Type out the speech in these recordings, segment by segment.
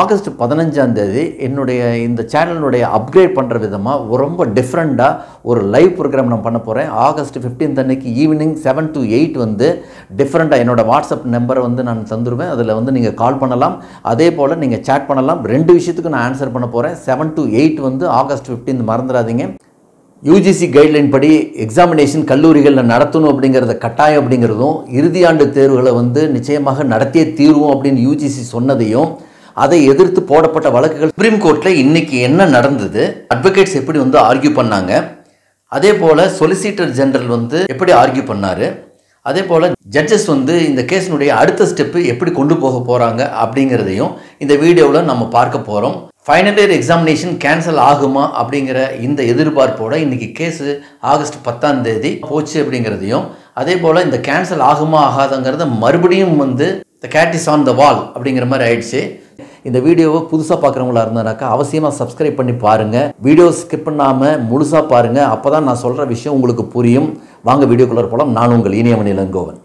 August பதினஞ்சாம் தேதி என்னுடைய இந்த சேனலினுடைய அப்கிரேட் பண்ணுற விதமாக ரொம்ப டிஃப்ரெண்ட்டாக ஒரு லைவ் ப்ரோக்ராம் நான் பண்ண போகிறேன் ஆகஸ்ட் ஃபிஃப்டீன்த் அன்னைக்கு ஈவினிங் செவன் டு எயிட் வந்து டிஃப்ரெண்ட்டாக என்னோடய வாட்ஸ்அப் நம்பரை வந்து நான் தந்துடுவேன் அதில் வந்து நீங்கள் கால் பண்ணலாம் அதே போல் நீங்கள் சேட் பண்ணலாம் ரெண்டு விஷயத்துக்கு நான் ஆன்சர் பண்ண போகிறேன் செவன் டு எயிட் வந்து ஆகஸ்ட் ஃபிஃப்டீன் மறந்துடாதீங்க யூஜிசி கைட்லைன் படி எக்ஸாமினேஷன் கல்லூரிகளில் நடத்தணும் அப்படிங்கிறத கட்டாயம் அப்படிங்கிறதும் இறுதியாண்டு தேர்வுகளை வந்து நிச்சயமாக நடத்தியே தீர்வோம் அப்படின்னு யூஜிசி சொன்னதையும் அதை எதிர்த்து போடப்பட்ட வழக்குகள் சுப்ரீம் கோர்ட்டில் இன்னைக்கு என்ன நடந்தது அட்வொகேட்ஸ் எப்படி வந்து ஆர்கியூ பண்ணாங்க அதே போல் சொலிசிட்டர் ஜெனரல் வந்து எப்படி ஆர்கியூ பண்ணாரு அதே போல் ஜட்ஜஸ் வந்து இந்த கேஸினுடைய அடுத்த ஸ்டெப்பு எப்படி கொண்டு போக போகிறாங்க அப்படிங்கிறதையும் இந்த வீடியோவில் நம்ம பார்க்க போகிறோம் ஃபைனல் இயர் எக்ஸாமினேஷன் கேன்சல் ஆகுமா அப்படிங்கிற இந்த எதிர்பார்ப்போட இன்றைக்கி கேஸு ஆகஸ்ட் பத்தாம் தேதி போச்சு அப்படிங்கிறதையும் அதே போல் இந்த கேன்சல் ஆகுமா ஆகாதங்கிறத மறுபடியும் வந்து the gate is on the wall அப்படிங்கிற மாதிரி ஆயிடுச்சு இந்த வீடியோவை புதுசாக பார்க்குறவங்களா இருந்தாக்கா அவசியமாக சப்ஸ்கிரைப் பண்ணி பாருங்கள் வீடியோ ஸ்கிப் பண்ணாமல் முழுசாக பாருங்கள் அப்போ தான் நான் சொல்கிற விஷயம் உங்களுக்கு புரியும் வாங்க வீடியோக்குள்ளே போகலாம் நான் உங்கள் இனியவன் இளங்கோவன்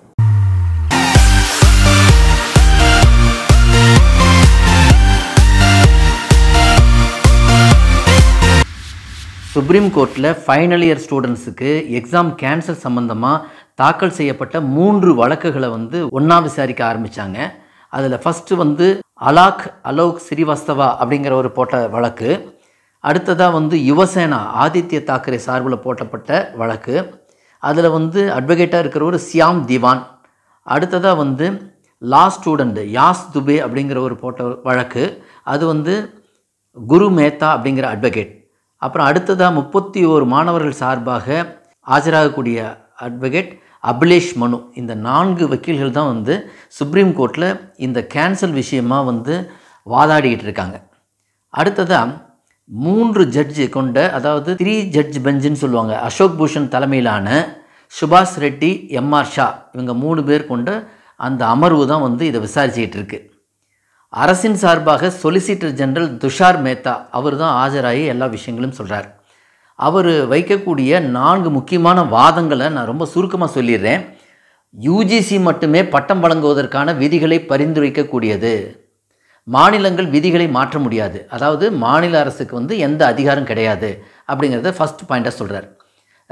சுப்ரீம் கோர்ட்டில் ஃபைனல் இயர் ஸ்டூடெண்ட்ஸுக்கு எக்ஸாம் கேன்சல் சம்மந்தமாக தாக்கல் செய்யப்பட்ட மூன்று வழக்குகளை வந்து ஒன்றா விசாரிக்க ஆரம்பித்தாங்க அதில் ஃபஸ்ட்டு வந்து அலாக் அலோக் ஸ்ரீவஸ்தவா அப்படிங்கிற ஒரு போட்ட வழக்கு அடுத்ததாக வந்து யுவசேனா ஆதித்ய தாக்கரே சார்பில் போட்டப்பட்ட வழக்கு அதில் வந்து அட்வொகேட்டாக இருக்கிற ஒரு சியாம் திவான் அடுத்ததாக வந்து லா ஸ்டூடெண்ட் யாஸ் துபே அப்படிங்கிற ஒரு போட்ட வழக்கு அது வந்து குரு மேத்தா அப்படிங்கிற அட்வொகேட் அப்புறம் அடுத்ததாக முப்பத்தி ஓரு மாணவர்கள் சார்பாக ஆஜராகக்கூடிய அட்வொகேட் அபிலேஷ் மனு இந்த நான்கு வக்கீல்கள் தான் வந்து சுப்ரீம் கோர்ட்டில் இந்த கேன்சல் விஷயமாக வந்து வாதாடிக்கிட்டு இருக்காங்க அடுத்ததாக மூன்று ஜட்ஜு கொண்ட அதாவது த்ரீ ஜட்ஜ் பெஞ்சுன்னு சொல்லுவாங்க அசோக் பூஷன் தலைமையிலான சுபாஷ் ரெட்டி எம்ஆர் ஷா இவங்க மூணு பேர் கொண்ட அந்த அமர்வு தான் வந்து இதை விசாரிச்சுக்கிட்டு இருக்குது அரசின் சார்பாக சொலிசிட்டர் ஜெனரல் துஷார் மேத்தா அவர் தான் ஆஜராகி எல்லா விஷயங்களும் சொல்கிறார் அவர் வைக்கக்கூடிய நான்கு முக்கியமான வாதங்களை நான் ரொம்ப சுருக்கமாக சொல்லிடுறேன் யூஜிசி மட்டுமே பட்டம் வழங்குவதற்கான விதிகளை பரிந்துரைக்கக்கூடியது மாநிலங்கள் விதிகளை மாற்ற முடியாது அதாவது மாநில அரசுக்கு வந்து எந்த அதிகாரம் கிடையாது அப்படிங்கிறத ஃபஸ்ட் பாயிண்ட்டாக சொல்கிறார்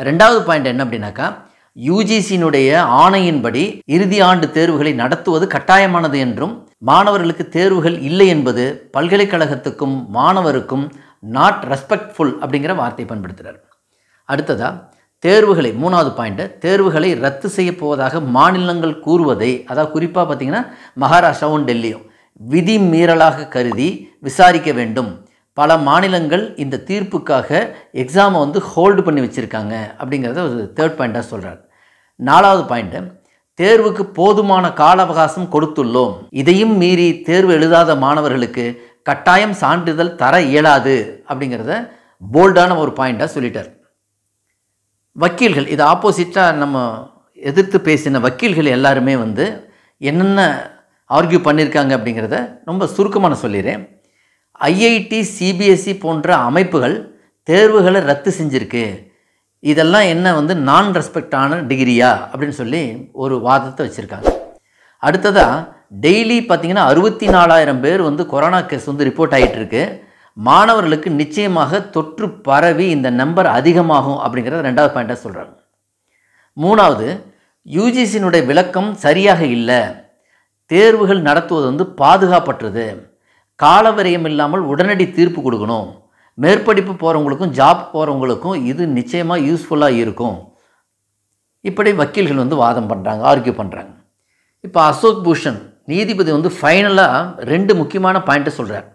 ரெண்டாவது பாயிண்ட் என்ன அப்படின்னாக்கா யூஜிசியினுடைய ஆணையின்படி இறுதி ஆண்டு தேர்வுகளை நடத்துவது கட்டாயமானது என்றும் மாணவர்களுக்கு தேர்வுகள் இல்லை என்பது பல்கலைக்கழகத்துக்கும் மாணவருக்கும் நாட் ரெஸ்பெக்ட்ஃபுல் அப்படிங்கிற வார்த்தை பயன்படுத்துகிறார் அடுத்ததாக தேர்வுகளை மூணாவது பாயிண்ட்டு தேர்வுகளை ரத்து செய்ய போவதாக மாநிலங்கள் கூறுவதை அதாவது குறிப்பாக பார்த்தீங்கன்னா மகாராஷ்டிராவும் டெல்லியும் விதி மீறலாக கருதி விசாரிக்க வேண்டும் பல மாநிலங்கள் இந்த தீர்ப்புக்காக எக்ஸாமை வந்து ஹோல்டு பண்ணி வச்சுருக்காங்க அப்படிங்கிறத ஒரு தேர்ட் பாயிண்ட்டாக சொல்கிறார் நாலாவது பாயிண்ட்டு தேர்வுக்கு போதுமான கால அவகாசம் கொடுத்துள்ளோம் இதையும் மீறி தேர்வு எழுதாத மாணவர்களுக்கு கட்டாயம் சான்றிதழ் தர இயலாது அப்படிங்கிறத போல்டான ஒரு பாயிண்ட்டாக சொல்லிட்டார் வக்கீல்கள் இது ஆப்போசிட்டாக நம்ம எதிர்த்து பேசின வக்கீல்கள் எல்லாருமே வந்து என்னென்ன ஆர்கியூ பண்ணியிருக்காங்க அப்படிங்கிறத ரொம்ப சுருக்கமான சொல்லிடுறேன் ஐஐடி சிபிஎஸ்சி e போன்ற அமைப்புகள் தேர்வுகளை ரத்து செஞ்சுருக்கு இதெல்லாம் என்ன வந்து நான் ரெஸ்பெக்டான டிகிரியா அப்படின்னு சொல்லி ஒரு வாதத்தை வச்சுருக்காங்க அடுத்ததாக டெய்லி பார்த்தீங்கன்னா அறுபத்தி நாலாயிரம் பேர் வந்து கொரோனா கேஸ் வந்து ரிப்போர்ட் ஆகிட்டு இருக்கு மாணவர்களுக்கு நிச்சயமாக தொற்று பரவி இந்த நம்பர் அதிகமாகும் அப்படிங்கிறத ரெண்டாவது பாயிண்ட்டாக சொல்கிறாங்க மூணாவது யூஜிசியினுடைய விளக்கம் சரியாக இல்லை தேர்வுகள் நடத்துவது வந்து பாதுகாப்பற்றது காலவரையம் இல்லாமல் உடனடி தீர்ப்பு கொடுக்கணும் மேற்படிப்பு போகிறவங்களுக்கும் ஜாப் போகிறவங்களுக்கும் இது நிச்சயமாக யூஸ்ஃபுல்லாக இருக்கும் இப்படி வக்கீல்கள் வந்து வாதம் பண்ணுறாங்க ஆர்கியூ பண்ணுறாங்க இப்போ அசோக் பூஷன் நீதிபதி வந்து ஃபைனலாக ரெண்டு முக்கியமான பாயிண்ட்டை சொல்கிறார்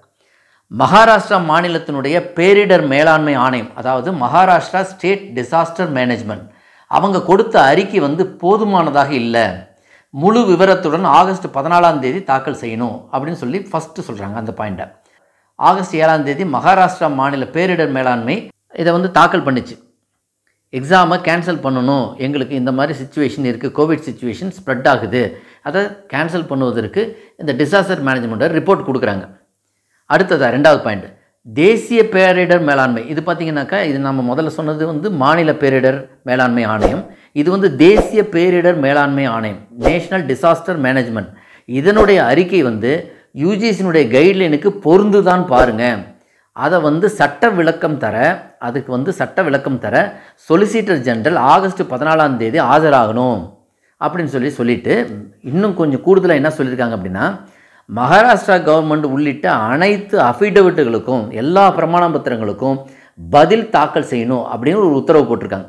மகாராஷ்டிரா மாநிலத்தினுடைய பேரிடர் மேலாண்மை ஆணையம் அதாவது மகாராஷ்டிரா ஸ்டேட் டிசாஸ்டர் மேனேஜ்மெண்ட் அவங்க கொடுத்த அறிக்கை வந்து போதுமானதாக இல்லை முழு விவரத்துடன் ஆகஸ்ட் பதினாலாம் தேதி தாக்கல் செய்யணும் அப்படின்னு சொல்லி ஃபஸ்ட்டு சொல்கிறாங்க அந்த பாயிண்ட்டை ஆகஸ்ட் ஏழாம் தேதி மகாராஷ்டிரா மாநில பேரிடர் மேலாண்மை இதை வந்து தாக்கல் பண்ணிச்சு எக்ஸாமை கேன்சல் பண்ணணும் எங்களுக்கு இந்த மாதிரி சுச்சுவேஷன் இருக்குது கோவிட் சுச்சுவேஷன் ஸ்ப்ரெட் ஆகுது அதை கேன்சல் பண்ணுவதற்கு இந்த டிசாஸ்டர் மேனேஜ்மெண்ட்டை ரிப்போர்ட் கொடுக்குறாங்க அடுத்ததாக ரெண்டாவது பாயிண்ட் தேசிய பேரிடர் மேலாண்மை இது பார்த்திங்கனாக்கா இது நம்ம முதல்ல சொன்னது வந்து மாநில பேரிடர் மேலாண்மை ஆணையம் இது வந்து தேசிய பேரிடர் மேலாண்மை ஆணையம் நேஷ்னல் டிசாஸ்டர் மேனேஜ்மெண்ட் இதனுடைய அறிக்கை வந்து யூஜிசியினுடைய கைட்லைனுக்கு தான் பாருங்கள் அதை வந்து சட்ட விளக்கம் தர அதுக்கு வந்து சட்ட விளக்கம் தர சொலிசிட்டர் ஜென்ரல் ஆகஸ்ட் பதினாலாம் தேதி ஆஜராகணும் அப்படின்னு சொல்லி சொல்லிவிட்டு இன்னும் கொஞ்சம் கூடுதலாக என்ன சொல்லியிருக்காங்க அப்படின்னா மகாராஷ்டிரா கவர்மெண்ட் உள்ளிட்ட அனைத்து அஃபிடவிட்டுகளுக்கும் எல்லா பிரமாண பத்திரங்களுக்கும் பதில் தாக்கல் செய்யணும் அப்படின்னு ஒரு உத்தரவு போட்டிருக்காங்க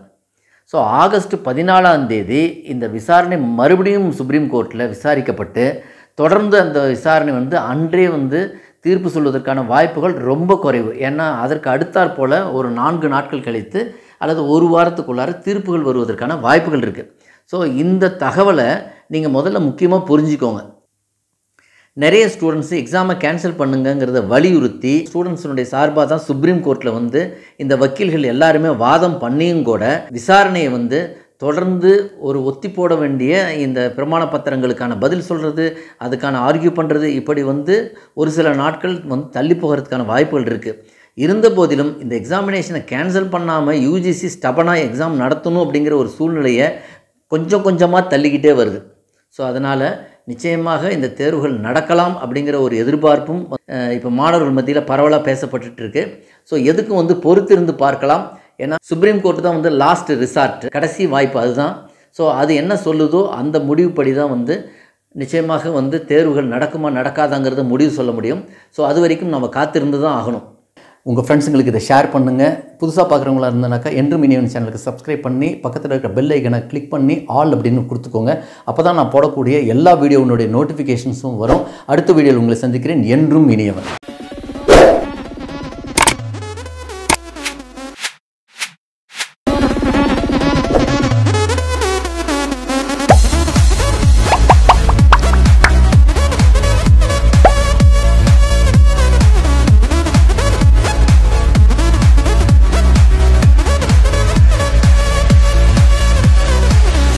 ஸோ ஆகஸ்ட் பதினாலாம் தேதி இந்த விசாரணை மறுபடியும் சுப்ரீம் கோர்ட்டில் விசாரிக்கப்பட்டு தொடர்ந்து அந்த விசாரணை வந்து அன்றே வந்து தீர்ப்பு சொல்வதற்கான வாய்ப்புகள் ரொம்ப குறைவு ஏன்னா அதற்கு அடுத்தாற் போல் ஒரு நான்கு நாட்கள் கழித்து அல்லது ஒரு வாரத்துக்குள்ளார தீர்ப்புகள் வருவதற்கான வாய்ப்புகள் இருக்குது ஸோ இந்த தகவலை நீங்கள் முதல்ல முக்கியமாக புரிஞ்சுக்கோங்க நிறைய ஸ்டூடெண்ட்ஸு எக்ஸாமை கேன்சல் பண்ணுங்கங்கிறத வலியுறுத்தி ஸ்டூடெண்ட்ஸினுடைய சார்பாக தான் சுப்ரீம் கோர்ட்டில் வந்து இந்த வக்கீல்கள் எல்லாருமே வாதம் பண்ணியும் கூட விசாரணையை வந்து தொடர்ந்து ஒரு ஒத்தி போட வேண்டிய இந்த பிரமாண பத்திரங்களுக்கான பதில் சொல்கிறது அதுக்கான ஆர்கியூ பண்ணுறது இப்படி வந்து ஒரு சில நாட்கள் வந்து தள்ளி போகிறதுக்கான வாய்ப்புகள் இருக்குது இருந்த போதிலும் இந்த எக்ஸாமினேஷனை கேன்சல் பண்ணாமல் யூஜிசி ஸ்டபனாக எக்ஸாம் நடத்தணும் அப்படிங்கிற ஒரு சூழ்நிலையை கொஞ்சம் கொஞ்சமாக தள்ளிக்கிட்டே வருது ஸோ அதனால் நிச்சயமாக இந்த தேர்வுகள் நடக்கலாம் அப்படிங்கிற ஒரு எதிர்பார்ப்பும் இப்போ மாணவர்கள் மத்தியில் பரவலாக பேசப்பட்டுருக்கு ஸோ எதுக்கும் வந்து பொறுத்திருந்து பார்க்கலாம் ஏன்னா சுப்ரீம் கோர்ட்டு தான் வந்து லாஸ்ட் ரிசார்ட் கடைசி வாய்ப்பு அதுதான் ஸோ அது என்ன சொல்லுதோ அந்த முடிவுப்படி தான் வந்து நிச்சயமாக வந்து தேர்வுகள் நடக்குமா நடக்காதாங்கிறத முடிவு சொல்ல முடியும் ஸோ அது வரைக்கும் நம்ம காத்திருந்து தான் ஆகணும் உங்கள் ஃப்ரெண்ட்ஸுங்களுக்கு இதை ஷேர் பண்ணுங்கள் புதுசாக பார்க்குறவங்களா இருந்தனாக்கா என்றும் இனியன் சேனலுக்கு சப்ஸ்கிரைப் பண்ணி பக்கத்தில் இருக்கிற பெல் ஐக்கனை கிளிக் பண்ணி ஆல் அப்படின்னு கொடுத்துக்கோங்க அப்போ தான் நான் போடக்கூடிய எல்லா வீடியோனுடைய நோட்டிஃபிகேஷன்ஸும் வரும் அடுத்த வீடியோவில் உங்களை சந்திக்கிறேன் என்றும் இனியவன்